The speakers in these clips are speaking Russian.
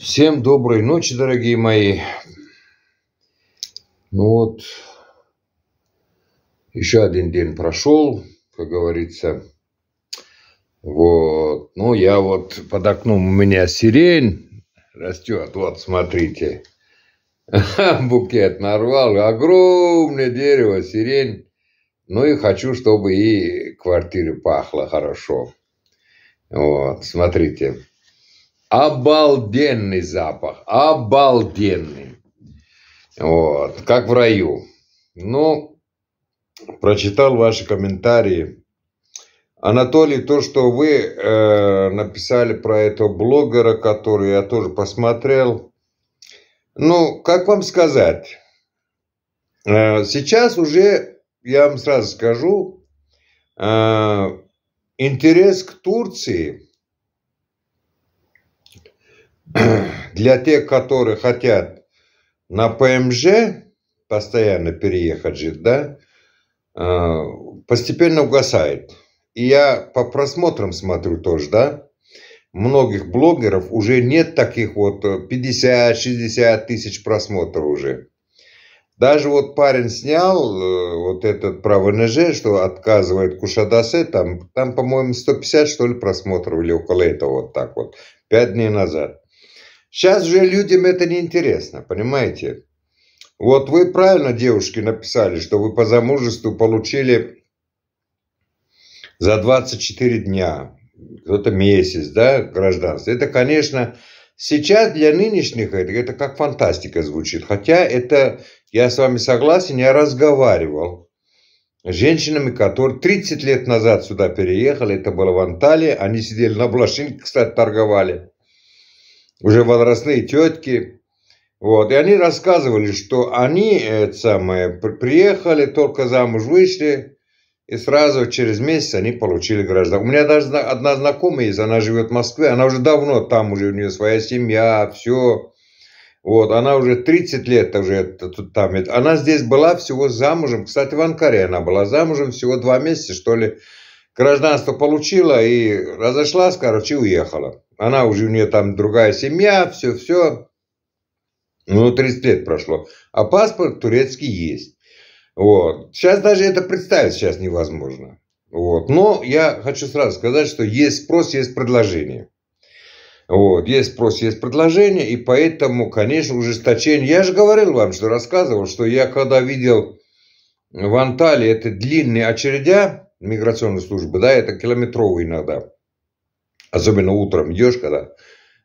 Всем доброй ночи, дорогие мои. Ну вот, еще один день прошел, как говорится. Вот, ну я вот под окном у меня сирень растет, вот смотрите. Букет нарвал, огромное дерево, сирень. Ну и хочу, чтобы и квартире пахло хорошо. Вот, смотрите. Обалденный запах, обалденный. Вот, как в раю. Ну, прочитал ваши комментарии. Анатолий, то, что вы э, написали про этого блогера, который я тоже посмотрел. Ну, как вам сказать? Э, сейчас уже, я вам сразу скажу, э, интерес к Турции – для тех, которые хотят на ПМЖ постоянно переехать жить, да, э, постепенно угасает. И я по просмотрам смотрю тоже, да, многих блогеров уже нет таких вот 50-60 э, тысяч просмотров уже. Даже вот парень снял э, вот этот про ВНЖ, что отказывает Кушадасе, там, там по-моему, 150, что ли, просмотров или около этого вот так вот, пять дней назад. Сейчас же людям это не интересно, понимаете? Вот вы правильно, девушки, написали, что вы по замужеству получили за 24 дня, кто-то месяц, да, гражданство. Это, конечно, сейчас для нынешних это, это как фантастика звучит. Хотя это, я с вами согласен, я разговаривал с женщинами, которые 30 лет назад сюда переехали, это было в Анталии, они сидели на блошинке, кстати, торговали уже возрастные тетки. Вот, и они рассказывали, что они э, это самое, приехали, только замуж вышли, и сразу через месяц они получили гражданство. У меня даже одна знакомая есть, она живет в Москве, она уже давно там, уже у нее своя семья, все. Вот, она уже 30 лет уже там. Она здесь была всего замужем. Кстати, в Анкаре она была замужем всего два месяца, что ли гражданство получила и разошлась, короче, уехала. Она уже, у нее там другая семья, все-все. Ну, 30 лет прошло. А паспорт турецкий есть. Вот. Сейчас даже это представить сейчас невозможно. Вот. Но я хочу сразу сказать, что есть спрос, есть предложение. Вот. Есть спрос, есть предложение. И поэтому, конечно, ужесточение. Я же говорил вам, что рассказывал, что я когда видел в Анталии это длинные очередя, миграционной службы, да, это километровый иногда. Особенно утром идешь, когда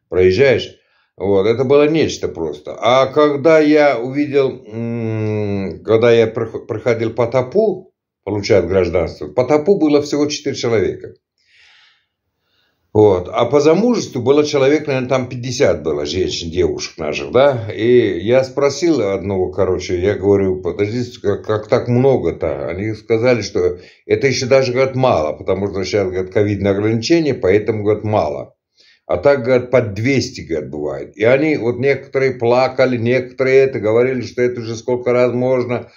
проезжаешь. Вот, это было нечто просто. А когда я увидел, когда я проходил по ТАПУ, получает гражданство, по ТАПУ было всего 4 человека. Вот. А по замужеству было человек, наверное, там 50 было женщин, девушек наших, да. И я спросил одного, короче, я говорю, подождите, как, как так много-то? Они сказали, что это еще даже, говорят, мало, потому что сейчас, говорят, ковидные ограничения, поэтому, говорят, мало. А так, говорят, под 200, говорят, бывает. И они, вот некоторые плакали, некоторые это говорили, что это уже сколько раз можно.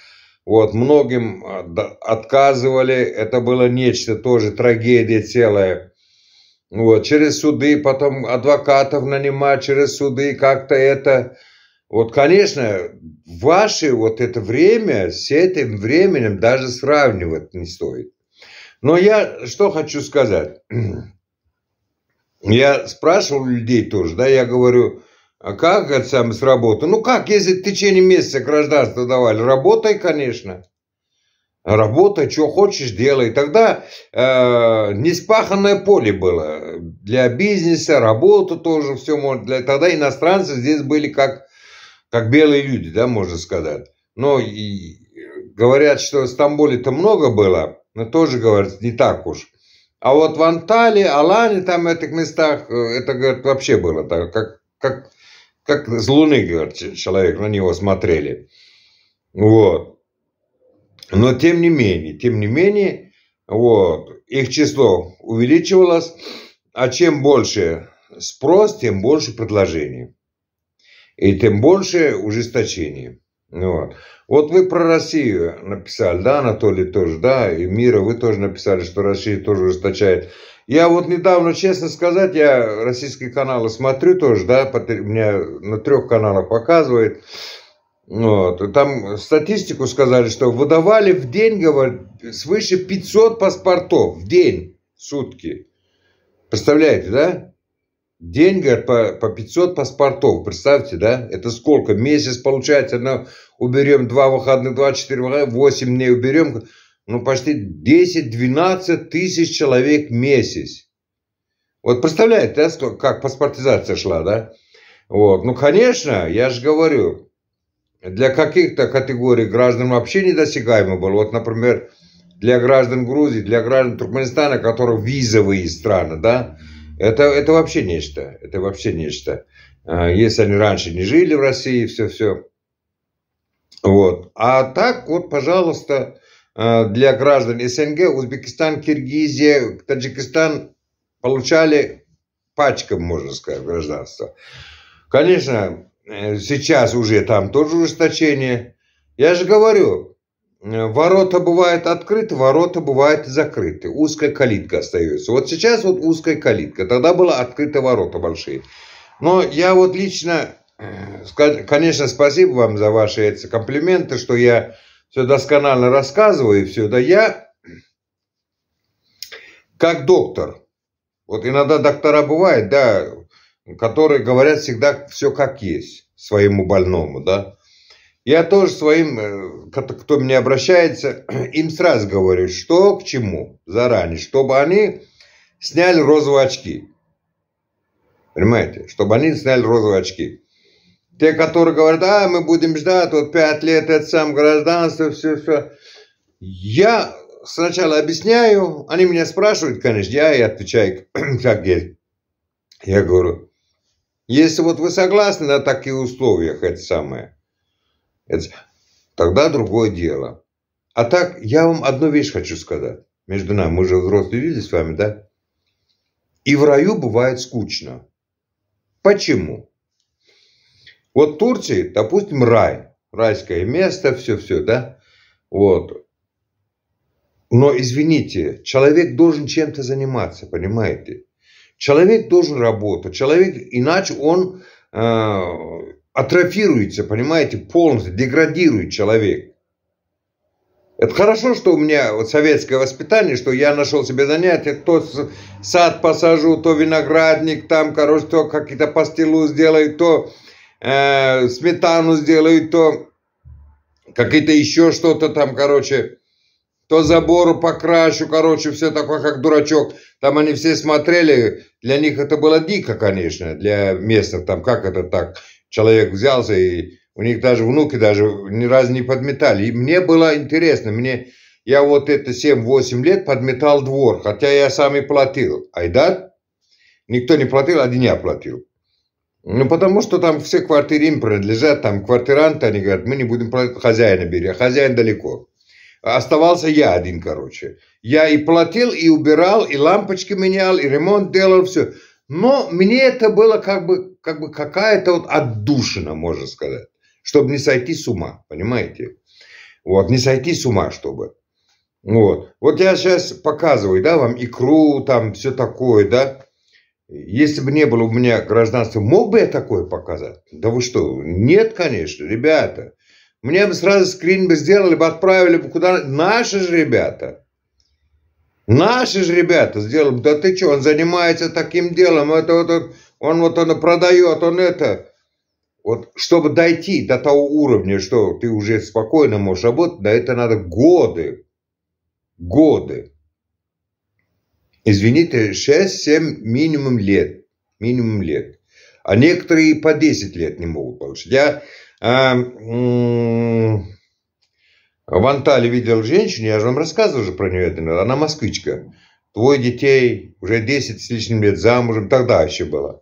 Вот, многим а, отказывали, это было нечто тоже, трагедия целая. Вот, через суды, потом адвокатов нанимать через суды, как-то это... Вот, конечно, ваше вот это время с этим временем даже сравнивать не стоит. Но я что хочу сказать. Я спрашивал людей тоже, да, я говорю, а как это сам с работы? Ну как, если в течение месяца гражданство давали? Работай, конечно работа, что хочешь, делай. Тогда э, неспаханное поле было для бизнеса, работы тоже все можно. Для, тогда иностранцы здесь были как, как белые люди, да, можно сказать. Но и говорят, что в Стамбуле-то много было, но тоже говорят, не так уж. А вот в Анталии, Алане, там в этих местах, э, это, говорят, вообще было так, как, как, как с Луны, говорят, человек, на него смотрели. Вот. Но тем не менее, тем не менее, вот, их число увеличивалось, а чем больше спрос, тем больше предложений. И тем больше ужесточение. Вот. вот вы про Россию написали, да, Анатолий тоже, да, и Мира, вы тоже написали, что Россия тоже ужесточает. Я вот недавно, честно сказать, я российские каналы смотрю тоже, да, меня на трех каналах показывает. Вот. Там статистику сказали, что выдавали в день, говорят, свыше 500 паспортов в день, в сутки. Представляете, да? День, говорят, по, по 500 паспортов. Представьте, да? Это сколько? Месяц получается, на, уберем 2 выходных, 24 выходных, 8 дней уберем. Ну, почти 10-12 тысяч человек в месяц. Вот представляете, да, как паспортизация шла, да? Вот. Ну, конечно, я же говорю, для каких-то категорий граждан вообще недосягаемо было. Вот, например, для граждан Грузии, для граждан Туркменистана, которые визовые страны, да, это, это вообще нечто, это вообще нечто. А, если они раньше не жили в России, все-все. Вот. А так вот, пожалуйста, а, для граждан СНГ, Узбекистан, Киргизия, Таджикистан получали пачкам, можно сказать, гражданство. Конечно, Э, сейчас уже там тоже ужесточение. Я же говорю, э, ворота бывают открыты, ворота бывают закрыты. Узкая калитка остается. Вот сейчас вот узкая калитка. Тогда было открыты ворота большие. Но я вот лично, э, конечно, спасибо вам за ваши эти комплименты, что я все досконально рассказываю и все. Да я как доктор. Вот иногда доктора бывает, да, которые говорят всегда все как есть своему больному, да. Я тоже своим, э, кто мне обращается, им сразу говорю, что к чему заранее, чтобы они сняли розовые очки. Понимаете? Чтобы они сняли розовые очки. Те, которые говорят, а, мы будем ждать, вот пять лет, это сам гражданство, все, все. Я сначала объясняю, они меня спрашивают, конечно, я и отвечаю, как есть. Я говорю, если вот вы согласны на такие условия, это самое, это, тогда другое дело. А так, я вам одну вещь хочу сказать. Между нами, мы же взрослые люди с вами, да? И в раю бывает скучно. Почему? Вот Турции, допустим, рай. Райское место, все-все, да? Вот. Но извините, человек должен чем-то заниматься, понимаете? Человек должен работать, человек, иначе он э, атрофируется, понимаете, полностью, деградирует человек. Это хорошо, что у меня вот советское воспитание, что я нашел себе занятие, то сад посажу, то виноградник, там, короче, то какие-то пастилу сделаю, то э, сметану сделаю, то какие-то еще что-то там, короче то забору покрашу, короче, все такое, как дурачок. Там они все смотрели, для них это было дико, конечно, для местных. там, как это так, человек взялся, и у них даже внуки даже ни разу не подметали. И мне было интересно, мне, я вот это 7-8 лет подметал двор, хотя я сам и платил. Айда, никто не платил, один я платил. Ну, потому что там все квартиры им принадлежат, там квартиранты, они говорят, мы не будем платить, хозяина бери, а хозяин далеко. Оставался я один, короче. Я и платил, и убирал, и лампочки менял, и ремонт делал, все. Но мне это было как бы, как бы какая-то вот отдушина, можно сказать, чтобы не сойти с ума, понимаете? Вот, не сойти с ума, чтобы. Вот. Вот я сейчас показываю, да, вам икру, там, все такое, да. Если бы не было у меня гражданства, мог бы я такое показать? Да вы что? Нет, конечно, ребята. Мне бы сразу скрин бы сделали, бы отправили бы куда Наши же ребята. Наши же ребята сделали бы. Да ты что, он занимается таким делом. Это вот он, он вот он продает, он это. Вот чтобы дойти до того уровня, что ты уже спокойно можешь работать, да это надо годы. Годы. Извините, 6-7 минимум лет. Минимум лет. А некоторые и по 10 лет не могут получить. Я а, в Анталии видел женщину, я же вам рассказывал уже про нее, она москвичка. Твой детей уже 10 с лишним лет замужем, тогда еще была.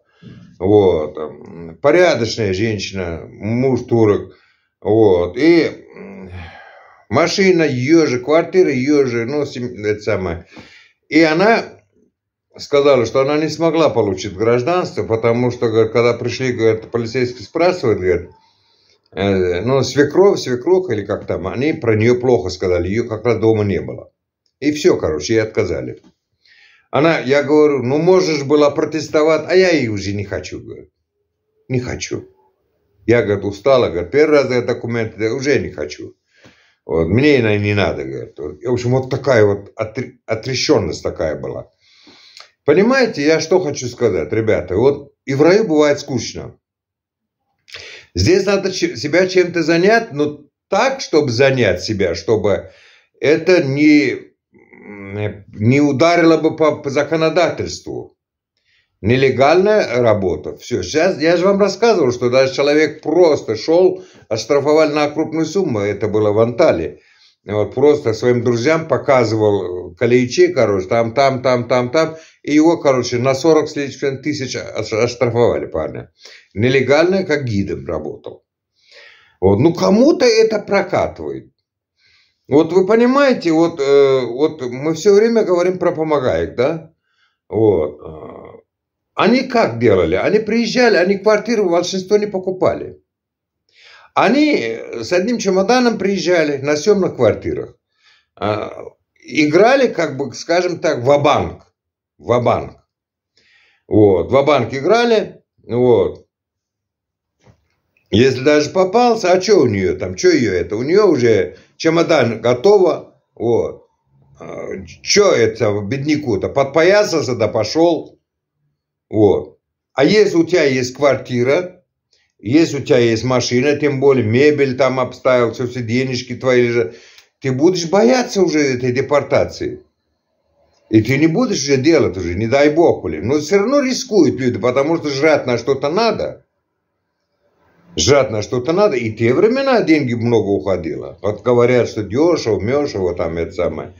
Вот. Порядочная женщина, муж турок. Вот. И машина ее же, квартира ее же, ну, это самое. И она сказала, что она не смогла получить гражданство, потому что, когда пришли, говорит, полицейский спрашивает, говорит, Э, ну, свекровь, свекруха или как там, они про нее плохо сказали, ее как раз дома не было. И все, короче, ей отказали. Она, я говорю, ну можешь было протестовать, а я ее уже не хочу, говорю. Не хочу. Я, говорит, устала, говорит, первый раз я документы, да, уже не хочу. Вот, мне и не надо, говорит. В общем, вот такая вот отрещенность такая была. Понимаете, я что хочу сказать, ребята, вот и в раю бывает скучно. Здесь надо себя чем-то занять, но так, чтобы занять себя, чтобы это не, не ударило бы по, по законодательству. Нелегальная работа. Все, сейчас я же вам рассказывал, что даже человек просто шел, оштрафовали на крупную сумму, это было в Анталии. Вот просто своим друзьям показывал каличи, короче, там, там, там, там, там. И его, короче, на 40 с лишним тысяч оштрафовали парня. Нелегально, как гидом работал. Вот. Ну, кому-то это прокатывает. Вот вы понимаете, вот, э, вот мы все время говорим про помогаек, да? Вот. А, они как делали? Они приезжали, они квартиру большинство не покупали. Они э, с одним чемоданом приезжали на съемных квартирах. А, играли, как бы, скажем так, в банк в банк Вот, в банк играли, вот. Если даже попался, а что у нее там, что ее это? У нее уже чемодан готово, вот. А, Че это бедняку-то? Подпоясался да пошел. Вот. А если у тебя есть квартира, если у тебя есть машина, тем более мебель там обставил, все, все денежки твои лежат, ты будешь бояться уже этой депортации. И ты не будешь же делать уже, не дай бог, блин. Но все равно рискуют люди, потому что жрать на что-то надо. Жрать на что-то надо. И те времена деньги много уходило. Вот говорят, что дешево, мешево, там это самое.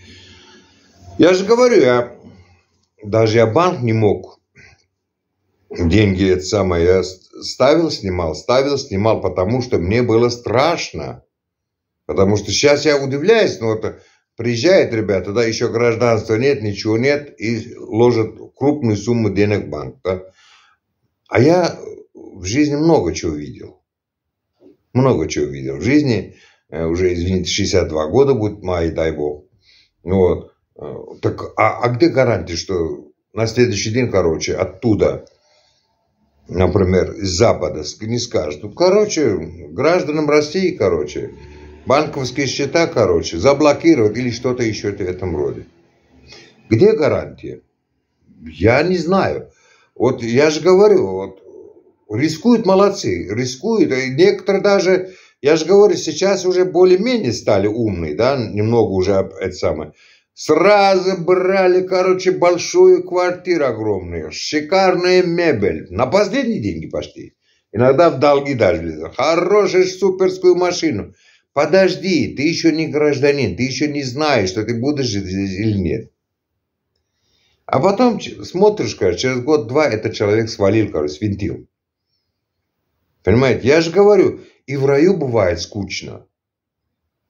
Я же говорю, я, даже я банк не мог. Деньги это самое, я ставил, снимал, ставил, снимал, потому что мне было страшно. Потому что сейчас я удивляюсь, но это... Вот, Приезжает, ребята, да, еще гражданства нет, ничего нет, и ложат крупную сумму денег в банк, да. А я в жизни много чего видел. Много чего видел в жизни. Э, уже, извините, 62 года будет мои, дай бог. Вот. Э, так, а, а где гарантия, что на следующий день, короче, оттуда, например, из Запада не скажут. Ну, короче, гражданам России, короче, банковские счета, короче, заблокировать или что-то еще в этом роде. Где гарантия? Я не знаю. Вот я же говорю, вот рискуют молодцы, рискуют. И некоторые даже, я же говорю, сейчас уже более-менее стали умные, да, немного уже это самое. Сразу брали, короче, большую квартиру огромную, шикарная мебель. На последние деньги пошли. Иногда в долги даже. Хорошую суперскую машину – Подожди, ты еще не гражданин, ты еще не знаешь, что ты будешь жить здесь или нет. А потом смотришь, короче, через год-два этот человек свалил, короче, свинтил. Понимаете, я же говорю, и в раю бывает скучно.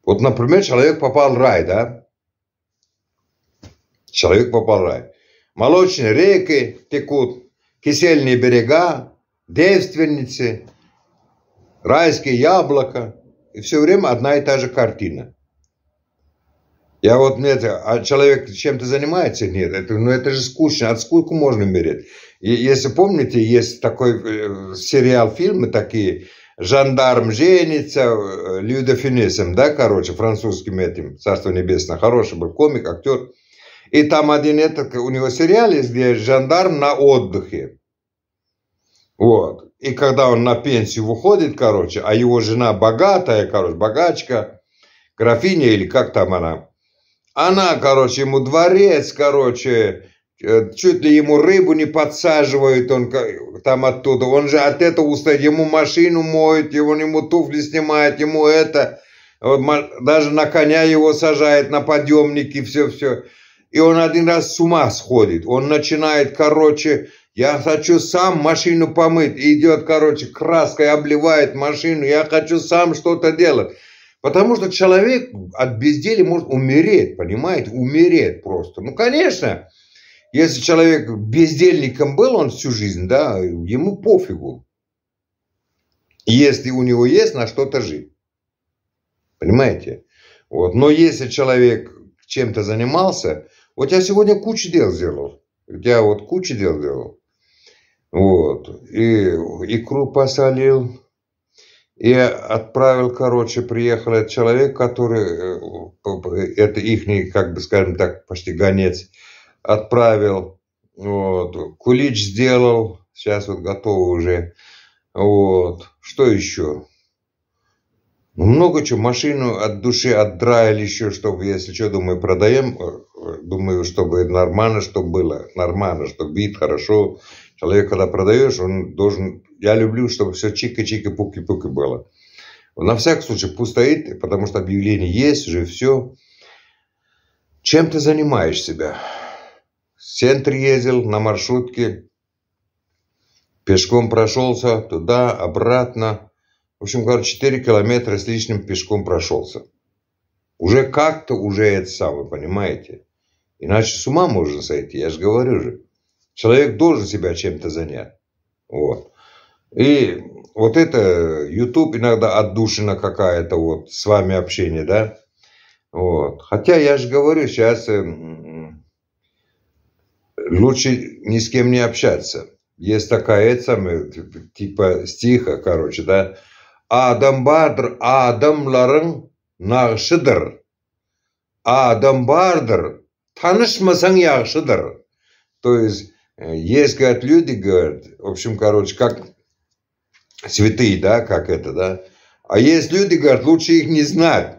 Вот, например, человек попал в рай, да? Человек попал в рай. Молочные реки текут, кисельные берега, девственницы, райские яблоко и все время одна и та же картина. Я вот нет, а человек чем-то занимается? Нет, это, ну это же скучно, от скуку можно мерить. И, если помните, есть такой э, сериал, фильмы такие, «Жандарм женится», э, Люда Финесом, да, короче, французским этим, «Царство небесное», хороший был комик, актер. И там один этот, у него сериал есть, где жандарм на отдыхе. Вот. И когда он на пенсию выходит, короче, а его жена богатая, короче, богачка, графиня или как там она, она, короче, ему дворец, короче, э, чуть ли ему рыбу не подсаживает он там оттуда. Он же от этого устает, ему машину моет, его, ему туфли снимает, ему это. вот Даже на коня его сажает, на подъемники, все-все. И он один раз с ума сходит. Он начинает, короче, я хочу сам машину помыть. И идет, короче, краской обливает машину. Я хочу сам что-то делать. Потому что человек от безделия может умереть, понимаете? Умереть просто. Ну, конечно, если человек бездельником был, он всю жизнь, да, ему пофигу. Если у него есть на что-то жить. Понимаете? Вот. Но если человек чем-то занимался, вот я сегодня кучу дел сделал. Я вот кучу дел делал. Вот. И икру посолил. И отправил, короче, приехал этот человек, который, э, это ихний, как бы, скажем так, почти гонец, отправил, вот, кулич сделал, сейчас вот готово уже, вот, что еще? Много чего, машину от души отдраили еще, чтобы, если что, думаю, продаем, э, э, думаю, чтобы нормально, чтобы было, нормально, чтобы вид хорошо, Человек, когда продаешь, он должен... Я люблю, чтобы все чика-чика, пуки-пуки было. На всякий случай пусть стоит, потому что объявление есть, уже все. Чем ты занимаешь себя? В центр ездил, на маршрутке, пешком прошелся, туда, обратно. В общем, короче, 4 километра с лишним пешком прошелся. Уже как-то, уже это самое, понимаете? Иначе с ума можно сойти, я же говорю же. Человек должен себя чем-то занять. Вот. И вот это YouTube иногда отдушина какая-то, вот с вами общение, да. Вот. Хотя я же говорю, сейчас эм, лучше ни с кем не общаться. Есть такая, это самое, типа стиха, короче, да. Адам бардыр, адамларың нағшыдыр. Адам бардыр, танышмасаң яғшыдыр. То есть есть, говорят, люди, говорят, в общем, короче, как святые, да, как это, да. А есть люди, говорят, лучше их не знать.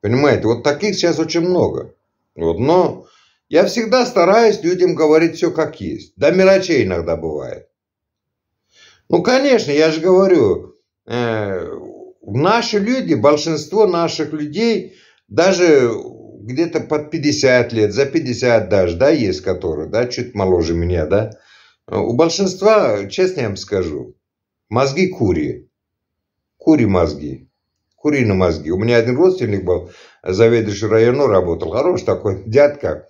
Понимаете, вот таких сейчас очень много. Вот, но я всегда стараюсь людям говорить все как есть. До мелочей иногда бывает. Ну, конечно, я же говорю, э, наши люди, большинство наших людей, даже где-то под 50 лет, за 50 даже, да, есть которые, да, чуть моложе меня, да. У большинства, честно я вам скажу, мозги кури. Кури мозги. куриные мозги. У меня один родственник был, заведующий району работал, хороший такой дядка.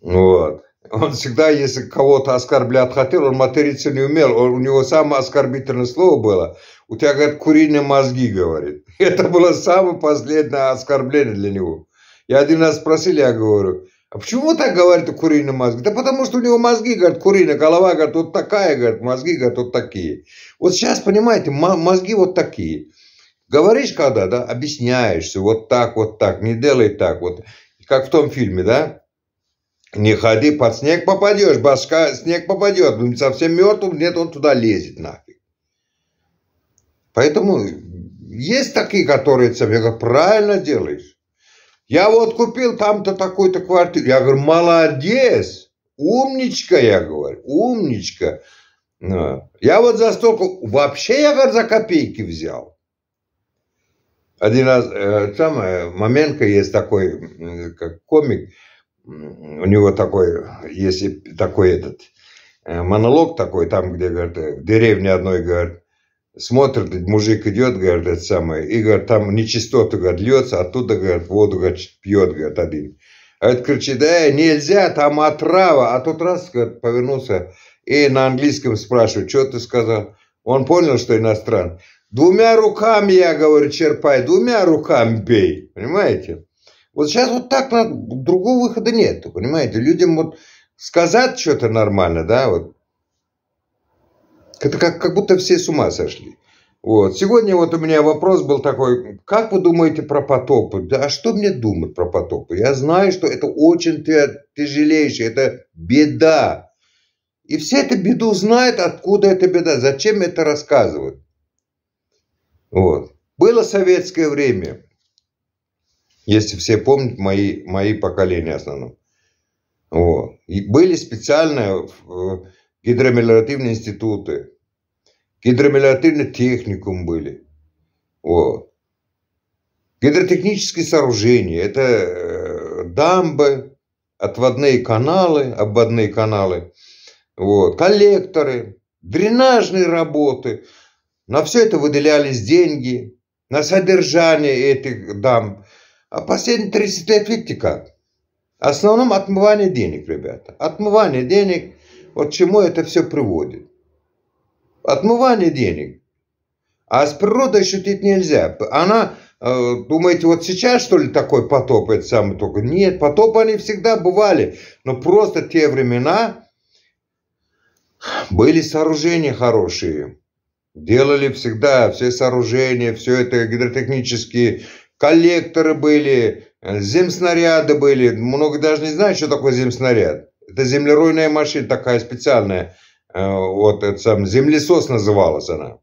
Вот. Он всегда, если кого-то оскорблять хотел, он материться не умел. Он, у него самое оскорбительное слово было. У тебя, говорит, куриные мозги, говорит. Это было самое последнее оскорбление для него. Я один раз спросили, я говорю, а почему так говорит о курином мозге? Да потому что у него мозги, говорит, куриная голова, говорит, вот такая, говорит, мозги, говорит, вот такие. Вот сейчас, понимаете, мозги вот такие. Говоришь когда, да, объясняешься, вот так, вот так, не делай так, вот. Как в том фильме, да? Не ходи, под снег попадешь, башка, снег попадет, совсем мертвым, нет, он туда лезет нафиг. Поэтому есть такие, которые тебе говорят правильно делаешь. Я вот купил там-то такую-то квартиру. Я говорю, молодец, умничка, я говорю, умничка. Ну, я вот за столько, вообще я, говорю, за копейки взял. Один раз, там э, Маменко есть такой, как комик, у него такой, есть такой этот э, монолог такой, там, где, говорит, в деревне одной, говорит, Смотрит, мужик идет, говорит, это самое, и, говорит, там нечистота, говорит, льется, оттуда, говорит, воду, говорит, пьет, говорит, один. А это кричит, э, нельзя, там отрава. А тот раз, говорит, повернулся и на английском спрашивает, что ты сказал? Он понял, что иностран. Двумя руками, я говорю, черпай, двумя руками бей, понимаете? Вот сейчас вот так, другого выхода нет, понимаете? Людям вот сказать что-то нормально, да, вот это как, как будто все с ума сошли. Вот. Сегодня вот у меня вопрос был такой, как вы думаете про потопы? Да а что мне думать про потопы? Я знаю, что это очень тяжелейшее, это беда. И все эту беду знают, откуда эта беда, зачем это рассказывают. Вот. Было советское время, если все помнят, мои, мои поколения в основном. Вот. И были специальные э, гидромелиоративные институты, гидромелиоративный техникум были. Вот. Гидротехнические сооружения – это э, дамбы, отводные каналы, обводные каналы, вот, коллекторы, дренажные работы. На все это выделялись деньги, на содержание этих дамб. А последние 30 лет, видите как? В основном отмывание денег, ребята. Отмывание денег – вот к чему это все приводит. Отмывание денег. А с природой шутить нельзя. Она, э, думаете, вот сейчас, что ли, такой потоп, это самое только? Нет, потопы они всегда бывали. Но просто те времена были сооружения хорошие. Делали всегда все сооружения, все это гидротехнические коллекторы были, э, земснаряды были. Много даже не знают, что такое земснаряд. Это землеройная машина такая специальная. Э, вот это сам землесос называлась она.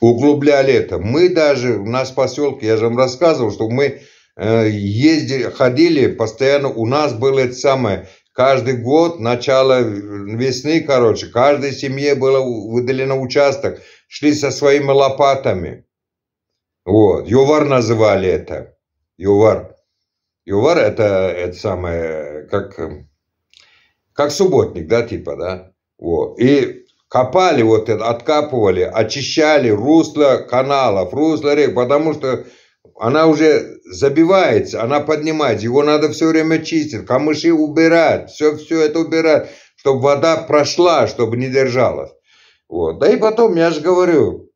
Углубляли это. Мы даже, у нас в поселке, я же вам рассказывал, что мы э, ездили, ходили постоянно, у нас было это самое, каждый год, начало весны, короче, каждой семье было выделено участок, шли со своими лопатами. Вот, ювар называли это. Ювар. Ювар это, это самое, как как субботник, да, типа, да? Вот. И копали вот это, откапывали, очищали русло каналов, русло рек, потому что она уже забивается, она поднимается, его надо все время чистить, камыши убирать, все, все это убирать, чтобы вода прошла, чтобы не держалась. Вот. Да и потом, я же говорю,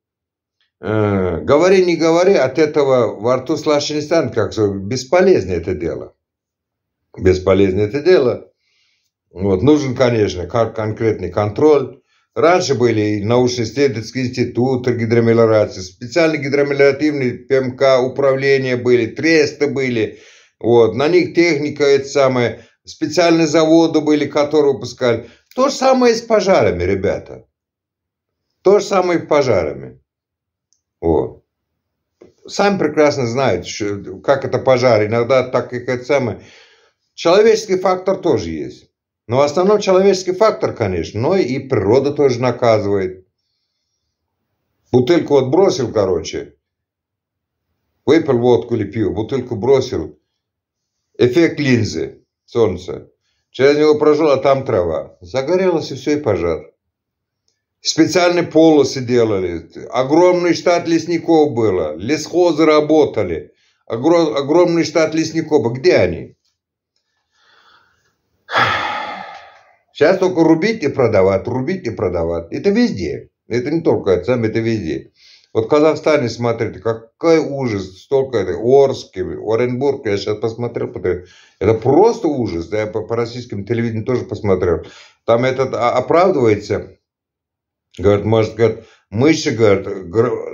э, говори, не говори, от этого во рту слаще не станет, как бесполезно это дело. Бесполезно это дело. Вот. Нужен, конечно, как конкретный контроль. Раньше были научно-исследовательский институт гидромелиорации, специальные гидромелиоративные ПМК управления были, тресты были. Вот. На них техника это самое, специальные заводы были, которые выпускали. То же самое и с пожарами, ребята. То же самое и с пожарами. Вот. Сами прекрасно знают, как это пожар. Иногда так и это самое. Человеческий фактор тоже есть. Но ну, в основном человеческий фактор, конечно, но и природа тоже наказывает. Бутыльку бросил, короче. Выпил водку или пил, бутыльку бросил. Эффект линзы, солнце. Через него прожил, а там трава. Загорелось и все, и пожар. Специальные полосы делали. Огромный штат лесников было. Лесхозы работали. Огром, огромный штат лесников. А где они? Сейчас только рубить и продавать, рубить и продавать. Это везде. Это не только это, сам это везде. Вот в Казахстане, смотрите, какой ужас, столько это, Орске, Оренбург, я сейчас посмотрел, это просто ужас, да, я по, по российскому телевидению тоже посмотрел. Там этот а, оправдывается, говорит, может, говорит, мыши, говорит,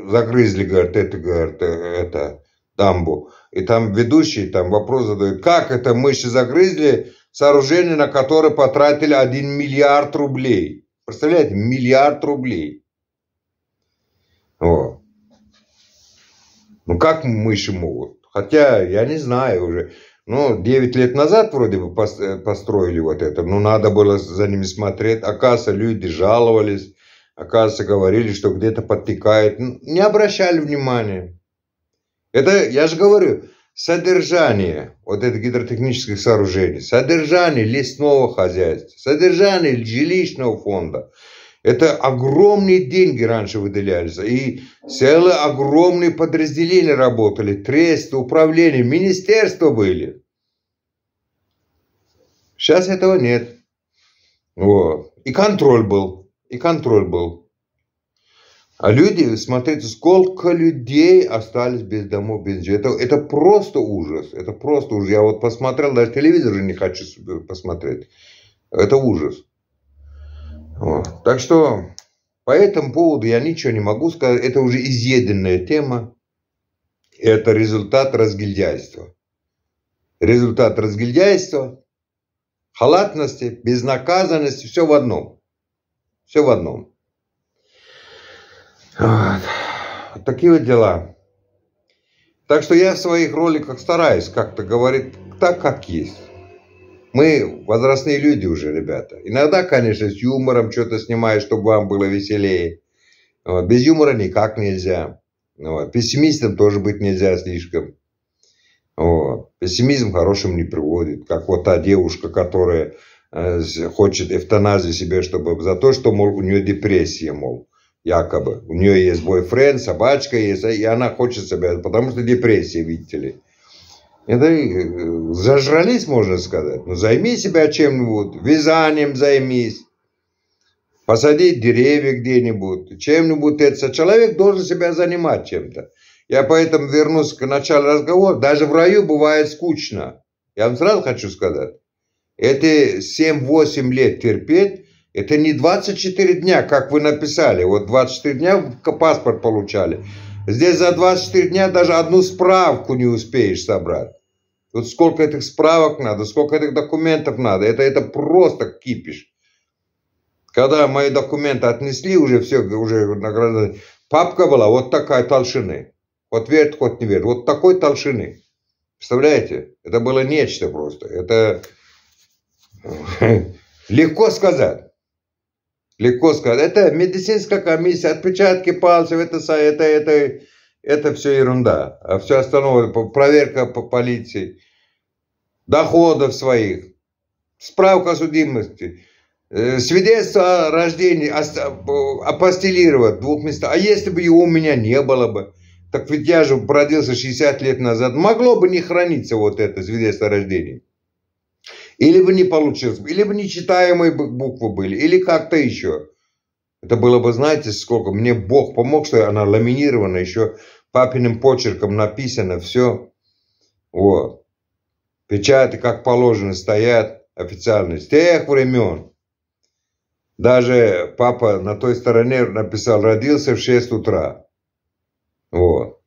загрызли, говорит, это, говорит, э, это, дамбу. И там ведущий там вопрос задает, как это мыши загрызли, сооружение, на которое потратили 1 миллиард рублей. Представляете, миллиард рублей. О. Ну как мыши могут? Хотя, я не знаю уже. Ну, 9 лет назад вроде бы э, построили вот это. Но надо было за ними смотреть. Оказывается, люди жаловались. Оказывается, говорили, что где-то подтекает. Не обращали внимания. Это, я же говорю, содержание вот этих гидротехнических сооружений, содержание лесного хозяйства, содержание жилищного фонда. Это огромные деньги раньше выделялись, и целые огромные подразделения работали, тресты, управления, министерства были. Сейчас этого нет. Вот. И контроль был, и контроль был. А люди, смотрите, сколько людей остались без домов, без жилья. Это, это просто ужас. Это просто ужас. Я вот посмотрел, даже телевизор же не хочу э, посмотреть. Это ужас. Вот. Так что по этому поводу я ничего не могу сказать. Это уже изъеденная тема. Это результат разгильдяйства. Результат разгильдяйства, халатности, безнаказанности, все в одном. Все в одном. Вот. вот такие вот дела. Так что я в своих роликах стараюсь как-то говорить так, как есть. Мы возрастные люди уже, ребята. Иногда, конечно, с юмором что-то снимаю, чтобы вам было веселее. Вот. Без юмора никак нельзя. Вот. Пессимистом тоже быть нельзя слишком. Вот. Пессимизм хорошим не приводит. Как вот та девушка, которая э, хочет эвтаназию себе, чтобы за то, что, мол, у нее депрессия, мол якобы. У нее есть бойфренд, собачка есть, и она хочет себя, потому что депрессия, видите ли. Это зажрались, можно сказать. Ну, займи себя чем-нибудь, вязанием займись, посади деревья где-нибудь, чем-нибудь это. Человек должен себя занимать чем-то. Я поэтому вернусь к началу разговора. Даже в раю бывает скучно. Я вам сразу хочу сказать. Это 7-8 лет терпеть, это не 24 дня, как вы написали. Вот 24 дня паспорт получали. Здесь за 24 дня даже одну справку не успеешь собрать. Вот сколько этих справок надо, сколько этих документов надо. Это, это просто кипиш. Когда мои документы отнесли, уже все, уже награждали. Папка была вот такая толщины. Вот верит, хоть не верит. Вот такой толщины. Представляете? Это было нечто просто. Это легко сказать. Легко сказать. Это медицинская комиссия, отпечатки пальцев, это, это, это, это все ерунда. А все остальное, проверка по полиции, доходов своих, справка о судимости, э, свидетельство о рождении, апостелировать двух мест. А если бы его у меня не было бы? Так ведь я же родился 60 лет назад. Могло бы не храниться вот это свидетельство о рождении. Или бы не получилось, или бы нечитаемые буквы были, или как-то еще. Это было бы, знаете, сколько? Мне Бог помог, что она ламинирована, еще папиным почерком написано, все. Вот. Печати, как положено, стоят официально с тех времен. Даже папа на той стороне написал, родился в 6 утра. Вот.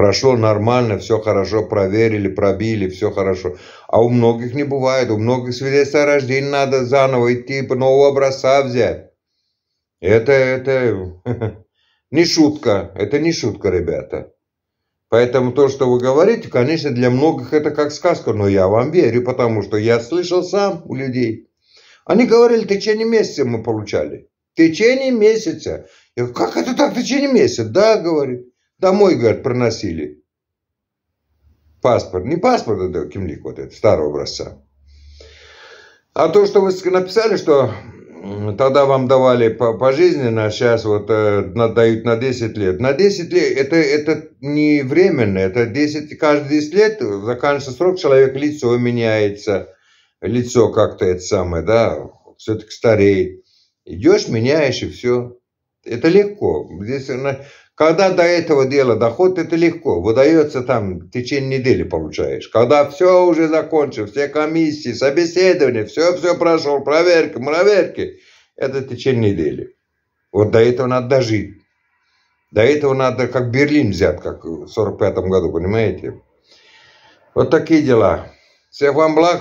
Прошло нормально, все хорошо, проверили, пробили, все хорошо. А у многих не бывает, у многих свидетельство о рождении надо заново идти, по нового образца взять. Это, это не шутка, это не шутка, ребята. Поэтому то, что вы говорите, конечно, для многих это как сказка, но я вам верю, потому что я слышал сам у людей. Они говорили, в течение месяца мы получали. В течение месяца. Я говорю, как это так, в течение месяца? Да, говорит. Домой, говорит, проносили. Паспорт. Не паспорт, это кемлик вот этот, старого образца. А то, что вы написали, что тогда вам давали пожизненно, а сейчас вот э, дают на 10 лет. На 10 лет это, это не временно, это 10, каждые 10 лет заканчивается срок, человек лицо меняется, лицо как-то это самое, да, все-таки стареет. Идешь, меняешь и все. Это легко. Здесь когда до этого дела доходит, это легко. Выдается там в течение недели получаешь. Когда все уже закончил, все комиссии, собеседования, все-все прошел, проверки, мураверки, это в течение недели. Вот до этого надо дожить. До этого надо как Берлин взят, как в 45 году, понимаете? Вот такие дела. Всех вам благ.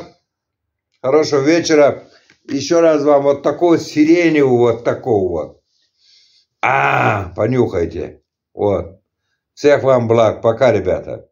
Хорошего вечера. Еще раз вам вот такого сиреневого, вот такого вот. А, понюхайте. Вот. Всех вам благ. Пока, ребята.